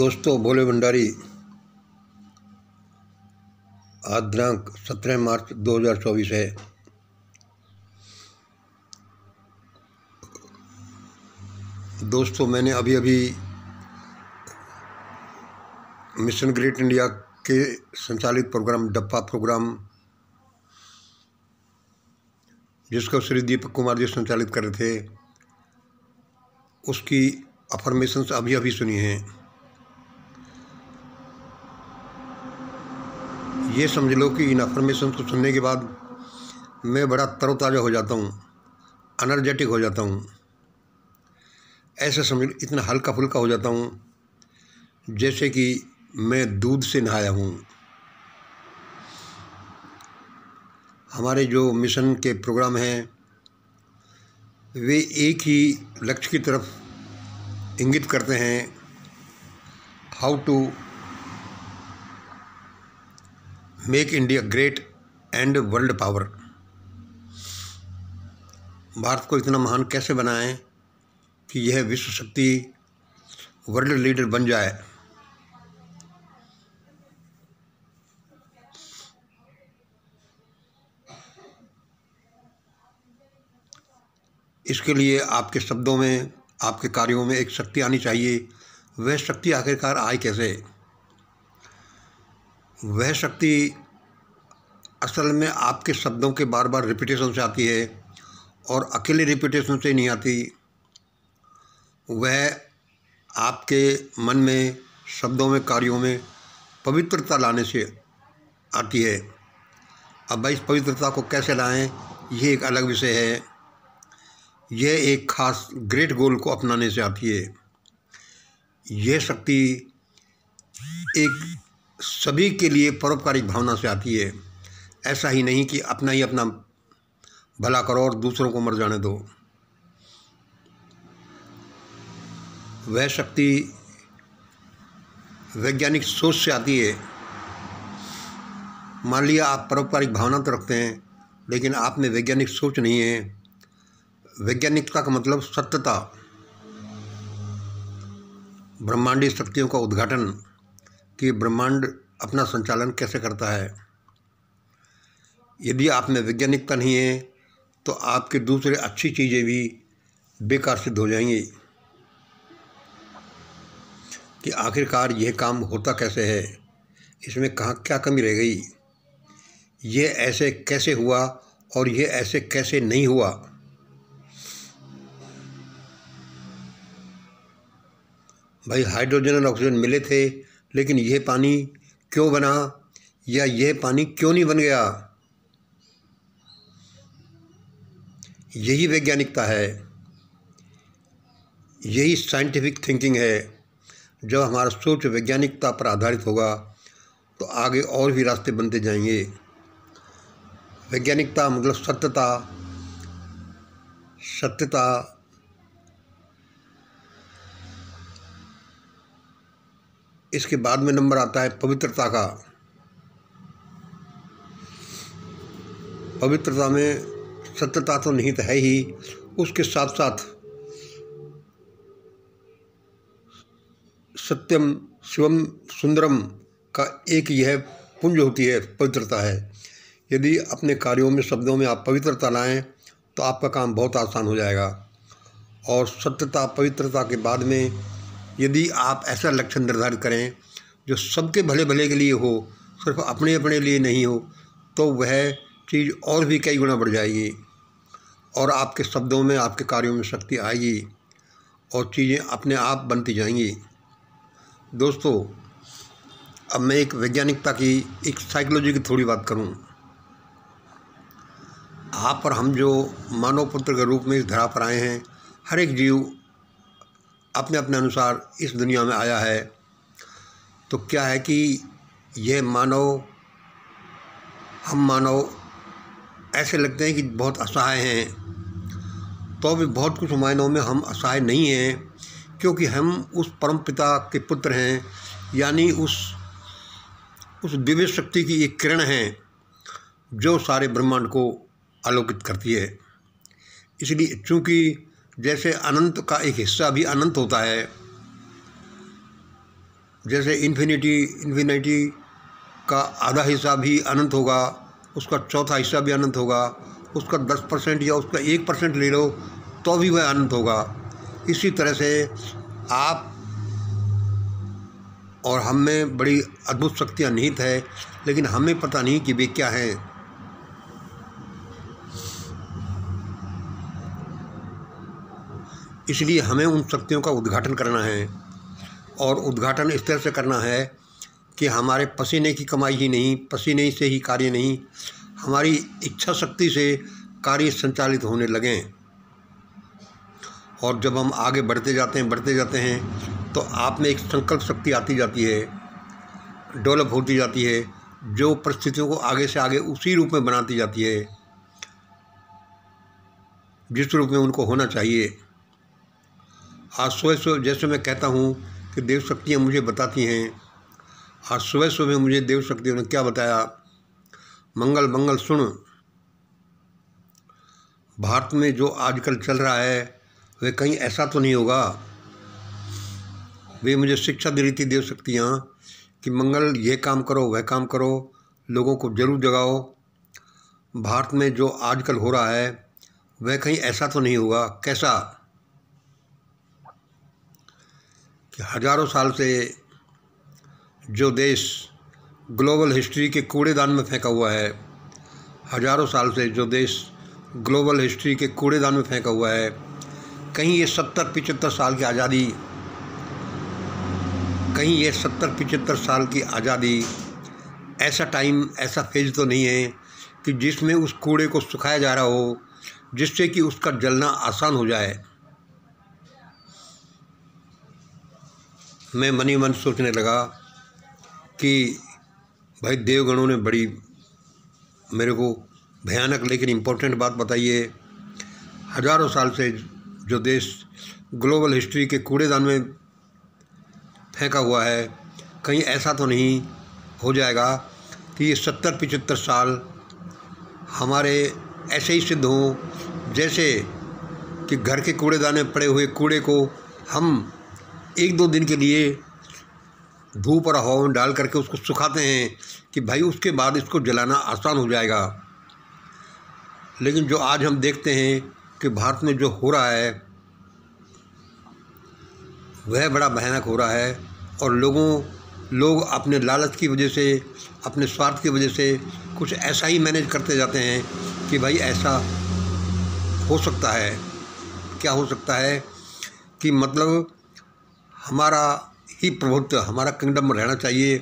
दोस्तों भोले भंडारी आज दिनांक सत्रह मार्च 2024 है दोस्तों मैंने अभी अभी मिशन ग्रेट इंडिया के संचालित प्रोग्राम डप्पा प्रोग्राम जिसको श्री दीपक कुमार जी संचालित कर रहे थे उसकी अफर्मेशन अभी अभी सुनी है ये समझ लो कि इन अफर्मेशन को सुनने के बाद मैं बड़ा तरोताज़ा हो जाता हूँ अनर्जेटिक हो जाता हूँ ऐसा समझ इतना हल्का फुल्का हो जाता हूँ जैसे कि मैं दूध से नहाया हूँ हमारे जो मिशन के प्रोग्राम हैं वे एक ही लक्ष्य की तरफ इंगित करते हैं how to make India great and world power Bharat को इतना महान कैसे बनाएं कि यह विश्व शक्ति वर्ल्ड लीडर बन जाए इसके लिए आपके शब्दों में आपके कार्यों में एक शक्ति आनी चाहिए वह शक्ति आखिरकार आए कैसे वह शक्ति असल में आपके शब्दों के बार बार रिपीटेशन से आती है और अकेले रिपीटेशन से नहीं आती वह आपके मन में शब्दों में कार्यों में पवित्रता लाने से आती है अब भाई इस पवित्रता को कैसे लाएं ये एक अलग विषय है यह एक खास ग्रेट गोल को अपनाने से आती है यह शक्ति एक सभी के लिए परोपकारिक भावना से आती है ऐसा ही नहीं कि अपना ही अपना भला करो और दूसरों को मर जाने दो वह शक्ति वैज्ञानिक सोच से आती है मान लिया आप परोपकारिक भावना तो रखते हैं लेकिन आप में वैज्ञानिक सोच नहीं है वैज्ञानिकता का मतलब सत्यता ब्रह्मांडी शक्तियों का उद्घाटन कि ब्रह्मांड अपना संचालन कैसे करता है यदि आप में वैज्ञानिकता नहीं है तो आपके दूसरे अच्छी चीज़ें भी बेकार सिद्ध हो जाएंगी कि आखिरकार यह काम होता कैसे है इसमें कहाँ क्या कमी रह गई ये ऐसे कैसे हुआ और ये ऐसे कैसे नहीं हुआ भाई हाइड्रोजन और ऑक्सीजन मिले थे लेकिन यह पानी क्यों बना या यह पानी क्यों नहीं बन गया यही वैज्ञानिकता है यही साइंटिफिक थिंकिंग है जब हमारा सोच वैज्ञानिकता पर आधारित होगा तो आगे और भी रास्ते बनते जाएंगे वैज्ञानिकता मतलब सत्यता सत्यता इसके बाद में नंबर आता है पवित्रता का पवित्रता में सत्यता तो निहित है ही उसके साथ साथ सत्यम शिवम सुंदरम का एक यह पुंज होती है पवित्रता है यदि अपने कार्यों में शब्दों में आप पवित्रता लाएं तो आपका काम बहुत आसान हो जाएगा और सत्यता पवित्रता के बाद में यदि आप ऐसा लक्ष्य निर्धारित करें जो सबके भले भले के लिए हो सिर्फ अपने अपने लिए नहीं हो तो वह चीज़ और भी कई गुना बढ़ जाएगी और आपके शब्दों में आपके कार्यों में शक्ति आएगी और चीज़ें अपने आप बनती जाएंगी दोस्तों अब मैं एक वैज्ञानिकता की एक साइकोलॉजी की थोड़ी बात करूं। आप और हम जो मानव पुत्र के रूप में इस धरा पर आए हैं हर एक जीव अपने अपने अनुसार इस दुनिया में आया है तो क्या है कि यह मानव हम मानव ऐसे लगते हैं कि बहुत असहाय हैं तो भी बहुत कुछ मायनों में हम असहाय नहीं हैं क्योंकि हम उस परम पिता के पुत्र हैं यानी उस उस दिव्य शक्ति की एक किरण है जो सारे ब्रह्मांड को आलोकित करती है इसलिए चूँकि जैसे अनंत का एक हिस्सा भी अनंत होता है जैसे इन्फिनिटी इन्फिनिटी का आधा हिस्सा भी अनंत होगा उसका चौथा हिस्सा भी अनंत होगा उसका दस परसेंट या उसका एक परसेंट ले लो तो भी वह अनंत होगा इसी तरह से आप और हम में बड़ी अद्भुत शक्तियाँ निहित है लेकिन हमें पता नहीं कि वे क्या हैं इसलिए हमें उन शक्तियों का उद्घाटन करना है और उद्घाटन इस तरह से करना है कि हमारे पसीने की कमाई ही नहीं पसीने से ही कार्य नहीं हमारी इच्छा शक्ति से कार्य संचालित होने लगें और जब हम आगे बढ़ते जाते हैं बढ़ते जाते हैं तो आप में एक संकल्प शक्ति आती जाती है डेवलप होती जाती है जो परिस्थितियों को आगे से आगे उसी रूप में बनाती जाती है जिस रूप में उनको होना चाहिए आज सुबह सुबह जैसे मैं कहता हूँ कि देव शक्तियाँ मुझे बताती हैं आज सुबह सुबह मुझे देव शक्तियों ने क्या बताया मंगल मंगल सुन भारत में जो आजकल चल रहा है वे कहीं ऐसा तो नहीं होगा वे मुझे शिक्षा दे रही थी देव शक्तियाँ कि मंगल ये काम करो वह काम करो लोगों को जरूर जगाओ भारत में जो आजकल हो रहा है वह कहीं ऐसा तो नहीं होगा कैसा कि हजारों साल से जो देश ग्लोबल हिस्ट्री के कूड़ेदान में फेंका हुआ है हजारों साल से जो देश ग्लोबल हिस्ट्री के कूड़ेदान में फेंका हुआ है कहीं ये सत्तर पिचहत्तर साल की आज़ादी कहीं ये सत्तर पिचहत्तर साल की आज़ादी ऐसा टाइम ऐसा फेज तो नहीं है कि जिसमें उस कूड़े को सुखाया जा रहा हो जिससे कि उसका जलना आसान हो जाए मैं मन ही मन सोचने लगा कि भाई देवगणों ने बड़ी मेरे को भयानक लेकिन इम्पोर्टेंट बात बताई है हजारों साल से जो देश ग्लोबल हिस्ट्री के कूड़ेदान में फेंका हुआ है कहीं ऐसा तो नहीं हो जाएगा कि ये सत्तर पिचहत्तर साल हमारे ऐसे ही सिद्ध हों जैसे कि घर के कूड़ेदान में पड़े हुए कूड़े को हम एक दो दिन के लिए धूप और हवा में डाल करके उसको सुखाते हैं कि भाई उसके बाद इसको जलाना आसान हो जाएगा लेकिन जो आज हम देखते हैं कि भारत में जो हो रहा है वह बड़ा भयानक हो रहा है और लोगों लोग अपने लालच की वजह से अपने स्वार्थ की वजह से कुछ ऐसा ही मैनेज करते जाते हैं कि भाई ऐसा हो सकता है क्या हो सकता है कि मतलब हमारा ही प्रभुत्व हमारा किंगडम रहना चाहिए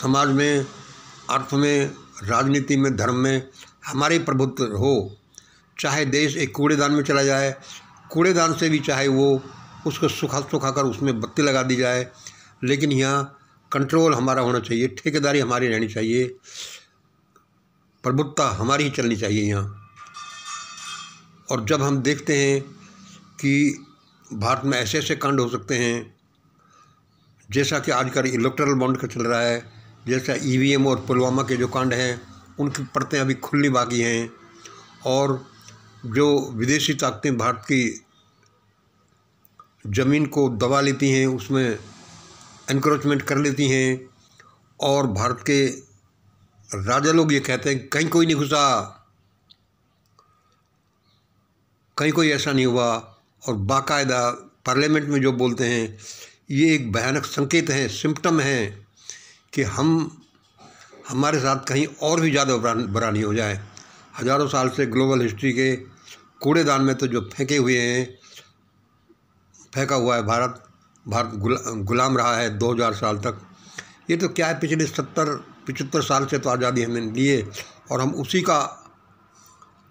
समाज में अर्थ में राजनीति में धर्म में हमारे प्रभुत्व हो चाहे देश एक कूड़ेदान में चला जाए कूड़ेदान से भी चाहे वो उसको सुखा सुखा कर उसमें बत्ती लगा दी जाए लेकिन यहाँ कंट्रोल हमारा होना चाहिए ठेकेदारी हमारी रहनी चाहिए प्रभुत्ता हमारी ही चलनी चाहिए यहाँ और जब हम देखते हैं कि भारत में ऐसे ऐसे कांड हो सकते हैं जैसा कि आजकल इलेक्ट्रल बॉन्ड का चल रहा है जैसा ईवीएम e और पुलवामा के जो कांड हैं उनकी परतें अभी खुलनी बाकी हैं और जो विदेशी ताकतें भारत की ज़मीन को दबा लेती हैं उसमें इंक्रोचमेंट कर लेती हैं और भारत के राजा लोग ये कहते हैं कहीं कोई नहीं घुसा कहीं कोई ऐसा नहीं हुआ और बाकायदा पार्लियामेंट में जो बोलते हैं ये एक भयानक संकेत है सिम्टम है कि हम हमारे साथ कहीं और भी ज़्यादा बरानी हो जाए हज़ारों साल से ग्लोबल हिस्ट्री के कूड़ेदान में तो जो फेंके हुए हैं फेंका हुआ है भारत भारत गुला, गुलाम रहा है 2000 साल तक ये तो क्या है पिछले सत्तर पिचहत्तर साल से तो आज़ादी हमने लिए और हम उसी का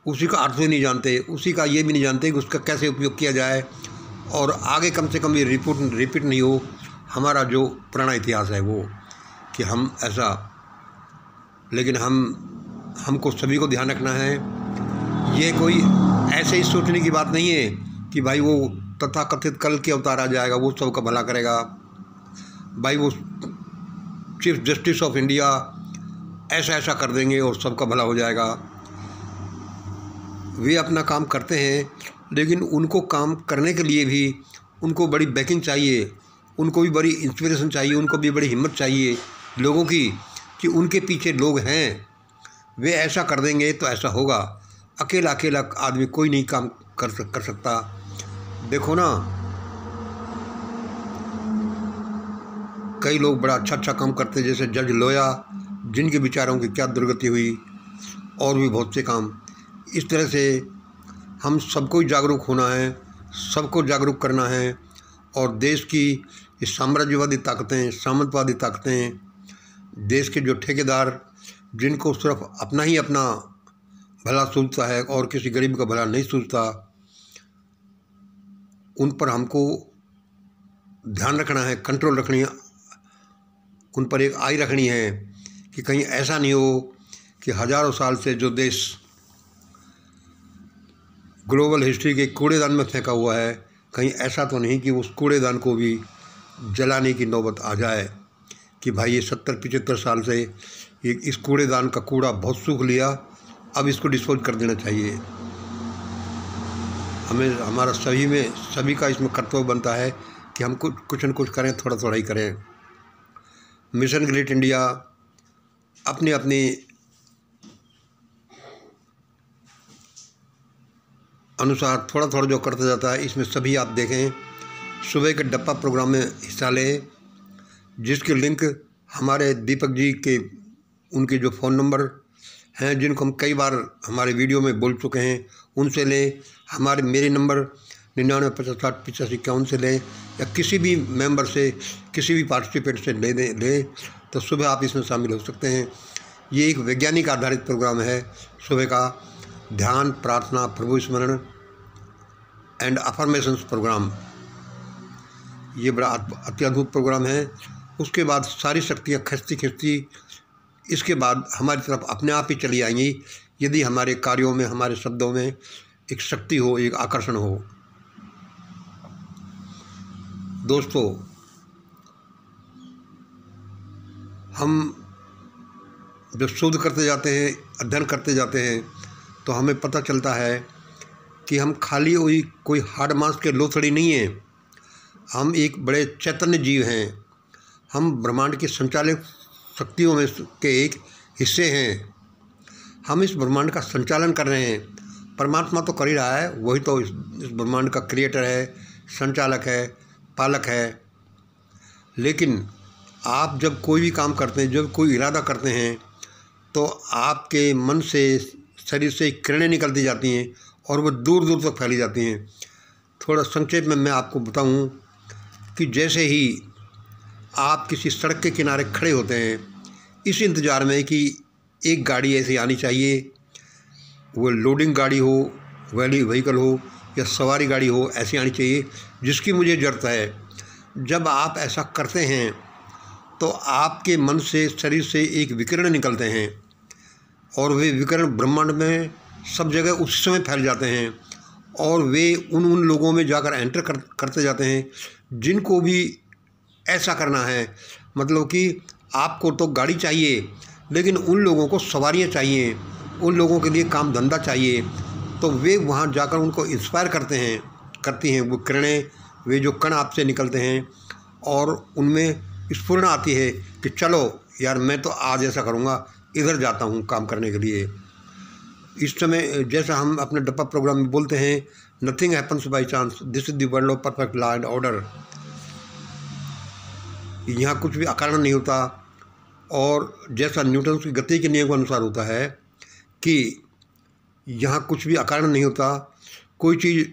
उसी का अर्थ भी नहीं जानते उसी का ये भी नहीं जानते कि उसका कैसे उपयोग किया जाए और आगे कम से कम ये रिपोर्ट रिपीट नहीं हो हमारा जो पुराना इतिहास है वो कि हम ऐसा लेकिन हम हमको सभी को ध्यान रखना है ये कोई ऐसे ही सोचने की बात नहीं है कि भाई वो तथाकथित कल के अवतार आ जाएगा वो सबका भला करेगा भाई वो चीफ जस्टिस ऑफ इंडिया ऐसा ऐसा कर देंगे और सबका भला हो जाएगा वे अपना काम करते हैं लेकिन उनको काम करने के लिए भी उनको बड़ी बैकिंग चाहिए उनको भी बड़ी इंस्पिरेशन चाहिए उनको भी बड़ी हिम्मत चाहिए लोगों की कि उनके पीछे लोग हैं वे ऐसा कर देंगे तो ऐसा होगा अकेला अकेला आदमी कोई नहीं काम कर सक, कर सकता देखो ना कई लोग बड़ा अच्छा अच्छा काम करते जैसे जज लोया जिनके विचारों की क्या दुर्गति हुई और भी बहुत से काम इस तरह से हम सबको जागरूक होना है सबको जागरूक करना है और देश की साम्राज्यवादी ताकतें सामंतवादी ताकतें देश के जो ठेकेदार जिनको सिर्फ अपना ही अपना भला सूझता है और किसी गरीब का भला नहीं सूझता उन पर हमको ध्यान रखना है कंट्रोल रखनी है उन पर एक आई रखनी है कि कहीं ऐसा नहीं हो कि हज़ारों साल से जो देश ग्लोबल हिस्ट्री के कूड़ेदान में फेंका हुआ है कहीं ऐसा तो नहीं कि उस कूड़ेदान को भी जलाने की नौबत आ जाए कि भाई ये सत्तर पिचहत्तर साल से ये इस कूड़ेदान का कूड़ा बहुत सूख लिया अब इसको डिस्पोज कर देना चाहिए हमें हमारा सभी में सभी का इसमें कर्तव्य बनता है कि हम कुछ कुछ न कुछ करें थोड़ा थोड़ा ही करें मिशन ग्रेट इंडिया अपने अपने अनुसार थोड़ा थोड़ा जो करता जाता है इसमें सभी आप देखें सुबह के डप्पा प्रोग्राम में हिस्सा लें जिसकी लिंक हमारे दीपक जी के उनके जो फ़ोन नंबर हैं जिनको हम कई बार हमारे वीडियो में बोल चुके हैं उनसे लें हमारे मेरे नंबर निन्यानवे पचास साठ पचासी इक्यावन से लें या किसी भी मेंबर से किसी भी पार्टिसिपेंट से ले लें ले, तो सुबह आप इसमें शामिल हो सकते हैं ये एक वैज्ञानिक आधारित प्रोग्राम है सुबह का ध्यान प्रार्थना प्रभु स्मरण एंड अफर्मेशन प्रोग्राम ये बड़ा अत्यद्भुत प्रोग्राम है उसके बाद सारी शक्तियाँ खिंचती खिंचती इसके बाद हमारी तरफ अपने आप ही चली आएंगी यदि हमारे कार्यों में हमारे शब्दों में एक शक्ति हो एक आकर्षण हो दोस्तों हम जो शोध करते जाते हैं अध्ययन करते जाते हैं तो हमें पता चलता है कि हम खाली हुई कोई हार्ड मांस के लोथड़ी नहीं हैं हम एक बड़े चैतन्य जीव हैं हम ब्रह्मांड की संचालित शक्तियों में के एक हिस्से हैं हम इस ब्रह्मांड का संचालन कर रहे हैं परमात्मा तो कर ही रहा है वही तो इस, इस ब्रह्मांड का क्रिएटर है संचालक है पालक है लेकिन आप जब कोई भी काम करते हैं जब कोई इरादा करते हैं तो आपके मन से शरीर से किरणें निकलती जाती हैं और वो दूर दूर तक फैली जाती हैं थोड़ा संक्षेप में मैं आपको बताऊं कि जैसे ही आप किसी सड़क के किनारे खड़े होते हैं इस इंतज़ार में कि एक गाड़ी ऐसी आनी चाहिए वो लोडिंग गाड़ी हो वैली व्हीकल हो या सवारी गाड़ी हो ऐसी आनी चाहिए जिसकी मुझे ज़रूरत है जब आप ऐसा करते हैं तो आपके मन से शरीर से एक विकिरण निकलते हैं और वे विकरण ब्रह्मांड में सब जगह उस समय फैल जाते हैं और वे उन उन लोगों में जाकर एंटर कर, करते जाते हैं जिनको भी ऐसा करना है मतलब कि आपको तो गाड़ी चाहिए लेकिन उन लोगों को सवारियाँ चाहिए उन लोगों के लिए काम धंधा चाहिए तो वे वहाँ जाकर उनको इंस्पायर करते हैं करती हैं वो किरणें वे जो कण आपसे निकलते हैं और उनमें स्फूर्ण आती है कि चलो यार मैं तो आज ऐसा करूँगा इधर जाता हूँ काम करने के लिए इस समय जैसा हम अपने डप्पा प्रोग्राम में बोलते हैं nothing happens by chance this is world of perfect law and order यहाँ कुछ भी अकारण नहीं होता और जैसा न्यूटन्स की गति के नियम के अनुसार होता है कि यहाँ कुछ भी अकारण नहीं होता कोई चीज़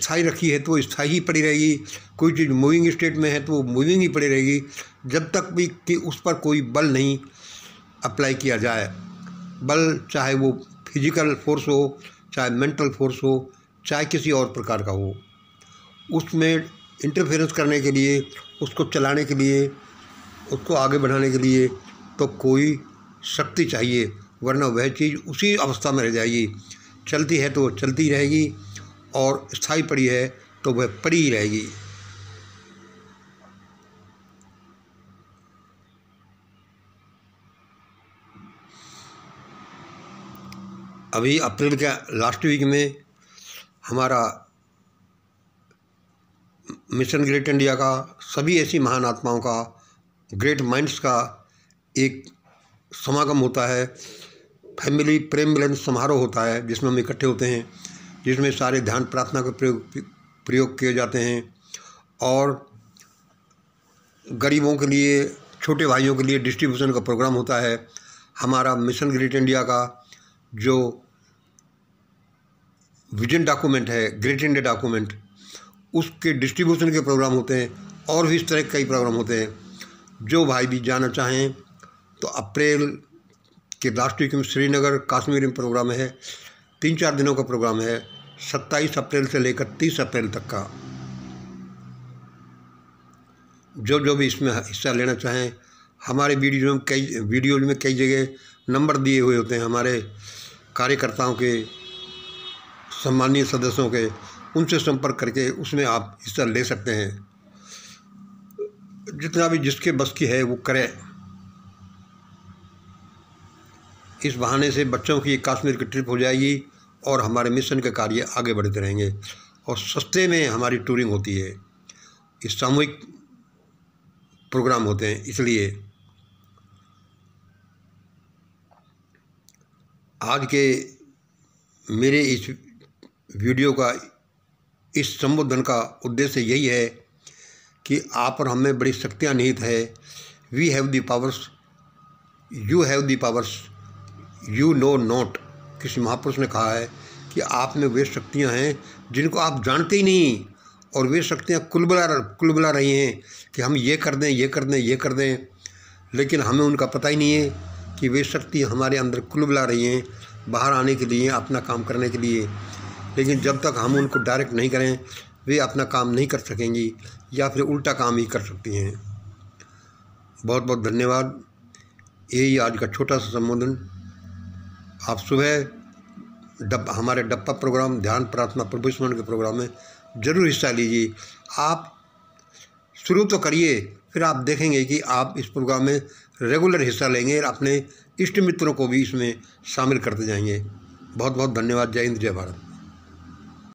स्थाई रखी है तो वो स्थाई ही पड़ी रहेगी कोई चीज़ मूविंग स्टेट में है तो वो मूविंग ही पड़ी रहेगी जब तक भी कि उस पर कोई बल नहीं अप्लाई किया जाए बल चाहे वो फिजिकल फोर्स हो चाहे मेंटल फोर्स हो चाहे किसी और प्रकार का हो उसमें इंटरफेरेंस करने के लिए उसको चलाने के लिए उसको आगे बढ़ाने के लिए तो कोई शक्ति चाहिए वरना वह चीज़ उसी अवस्था में रह जाएगी चलती है तो चलती रहेगी और स्थाई पड़ी है तो वह पड़ी ही रहेगी अभी अप्रैल के लास्ट वीक में हमारा मिशन ग्रेट इंडिया का सभी ऐसी महान आत्माओं का ग्रेट माइंड्स का एक समागम होता है फैमिली प्रेम मिलन समारोह होता है जिसमें हम इकट्ठे होते हैं जिसमें सारे ध्यान प्रार्थना के प्रयोग प्रयोग किए जाते हैं और गरीबों के लिए छोटे भाइयों के लिए डिस्ट्रीब्यूशन का प्रोग्राम होता है हमारा मिशन ग्रेट इंडिया का जो विजन डॉक्यूमेंट है ग्रेट इंडिया डॉक्यूमेंट उसके डिस्ट्रीब्यूशन के प्रोग्राम होते हैं और भी इस तरह के कई प्रोग्राम होते हैं जो भाई भी जाना चाहें तो अप्रैल के लास्ट वीक में श्रीनगर काश्मीर में प्रोग्राम है तीन चार दिनों का प्रोग्राम है सत्ताईस अप्रैल से लेकर तीस अप्रैल तक का जो जो भी इसमें हिस्सा लेना चाहें हमारे वीडियो में कई वीडियोज में कई जगह नंबर दिए हुए होते हैं हमारे कार्यकर्ताओं के सम्मानीय सदस्यों के उनसे संपर्क करके उसमें आप हिस्सा ले सकते हैं जितना भी जिसके बस की है वो करें इस बहाने से बच्चों की कश्मीर की ट्रिप हो जाएगी और हमारे मिशन के कार्य आगे बढ़ते रहेंगे और सस्ते में हमारी टूरिंग होती है इस सामूहिक प्रोग्राम होते हैं इसलिए आज के मेरे इस वीडियो का इस संबोधन का उद्देश्य यही है कि आप और हमें बड़ी शक्तियाँ निहित है we have the powers you have the powers you know not किसी महापुरुष ने कहा है कि आप में वे शक्तियाँ हैं जिनको आप जानते ही नहीं और वे शक्तियाँ कुलबुला कुलबुला रही हैं कि हम ये कर दें ये कर दें ये कर दें लेकिन हमें उनका पता ही नहीं है कि वे शक्ति हमारे अंदर कुलबुला रही हैं बाहर आने के लिए अपना काम करने के लिए लेकिन जब तक हम उनको डायरेक्ट नहीं करें वे अपना काम नहीं कर सकेंगी या फिर उल्टा काम ही कर सकती हैं बहुत बहुत धन्यवाद यही आज का छोटा सा संबोधन आप सुबह डब हमारे डप्पा प्रोग्राम ध्यान प्रार्थना प्रभु स्मरण के प्रोग्राम में ज़रूर हिस्सा लीजिए आप शुरू तो करिए फिर आप देखेंगे कि आप इस प्रोग्राम में रेगुलर हिस्सा लेंगे और अपने इष्ट मित्रों को भी इसमें शामिल करते जाएंगे बहुत बहुत धन्यवाद जय हिंद जय भारत